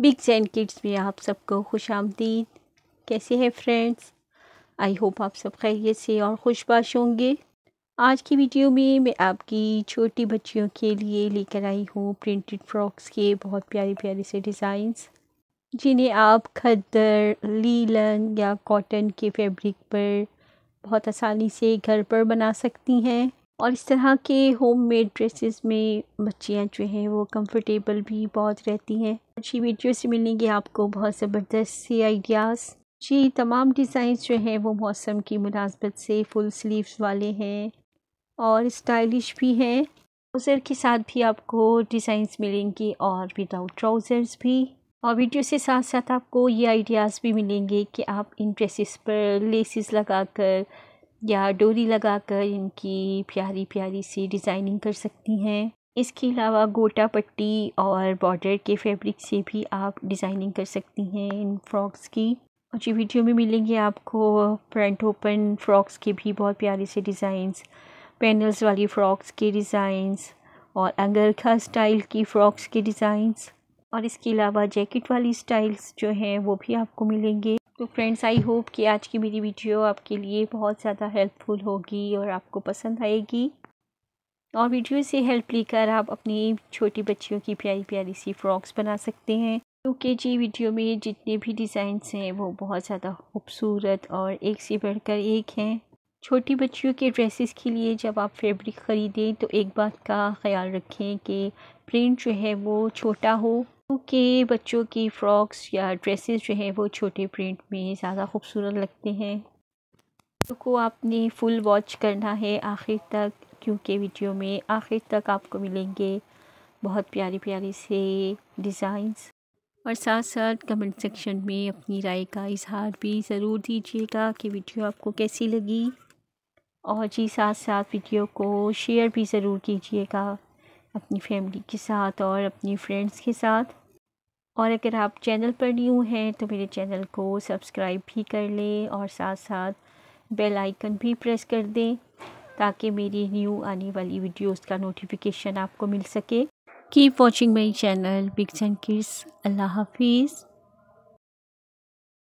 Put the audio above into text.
big Jain kids में आप सबको खुश आमदीद कैसे हैं फ्रेंड्स आई होप आप सब खैरियत से और खुशबाश होंगे आज की वीडियो में मैं आपकी छोटी बच्चियों के लिए लेकर आई हूँ प्रिंटेड फ्रॉक्स के बहुत प्यारे प्यारे से डिज़ाइंस जिन्हें आप खद्दर लीलन या कॉटन के फैब्रिक पर बहुत आसानी से घर पर बना सकती हैं और इस तरह के होममेड ड्रेसेस में बच्चियाँ जो हैं वो कंफर्टेबल भी बहुत रहती हैं अच्छी वीडियो से मिलेंगे आपको बहुत ज़बरदस्त से आइडियाज़ जी तमाम डिज़ाइंस जो हैं वो मौसम की मुनासबत से फुल स्लीव्स वाले हैं और स्टाइलिश भी हैं ट्राउज़र के साथ भी आपको डिज़ाइंस मिलेंगे और विदाउट ट्राउज़र्स भी और वीडियो से साथ साथ आपको ये आइडियाज़ भी मिलेंगे कि आप इन ड्रेसिस पर लेसिस लगाकर या डोरी लगाकर इनकी प्यारी प्यारी सी डिज़ाइनिंग कर सकती हैं इसके अलावा गोटा पट्टी और बॉर्डर के फैब्रिक से भी आप डिज़ाइनिंग कर सकती हैं इन फ्रॉक्स की और जी वीडियो में मिलेंगे आपको फ्रंट ओपन फ्रॉक्स के भी बहुत प्यारे से डिज़ाइंस पैनल्स वाली फ़्रॉक्स के डिज़ाइंस और अंगरखा स्टाइल की फ़्रॉक्स के डिज़ाइंस और इसके अलावा जैकेट वाली स्टाइल्स जो हैं वो भी आपको मिलेंगे तो फ्रेंड्स आई होप कि आज की मेरी वीडियो आपके लिए बहुत ज़्यादा हेल्पफुल होगी और आपको पसंद आएगी और वीडियो से हेल्प लेकर आप अपनी छोटी बच्चियों की प्यारी प्यारी सी फ्रॉक्स बना सकते हैं क्योंकि जी वीडियो में जितने भी डिज़ाइंस हैं वो बहुत ज़्यादा खूबसूरत और एक से बढ़कर एक हैं छोटी बच्चियों के ड्रेसेस के लिए जब आप फैब्रिक ख़रीदें तो एक बात का ख्याल रखें कि प्रिंट जो है वो छोटा हो क्योंकि बच्चों की फ़्रॉक्स या ड्रेसेस जो हैं वो छोटे प्रिंट में ज़्यादा खूबसूरत लगते हैं वीडियो को आपने फुल वॉच करना है आखिर तक क्योंकि वीडियो में आखिर तक आपको मिलेंगे बहुत प्यारी प्यारी से डिज़ाइंस और साथ साथ कमेंट सेक्शन में अपनी राय का इजहार भी ज़रूर दीजिएगा कि वीडियो आपको कैसी लगी और जी साथ साथ वीडियो को शेयर भी ज़रूर कीजिएगा अपनी फैमिली के साथ और अपनी फ्रेंड्स के साथ और अगर आप चैनल पर न्यू हैं तो मेरे चैनल को सब्सक्राइब भी कर लें और साथ साथ बेल आइकन भी प्रेस कर दें ताकि मेरी न्यू आने वाली वीडियोस का नोटिफिकेशन आपको मिल सके कीप वॉचिंग माई चैनल बिग्स एंड किस अल्लाह हाफिज़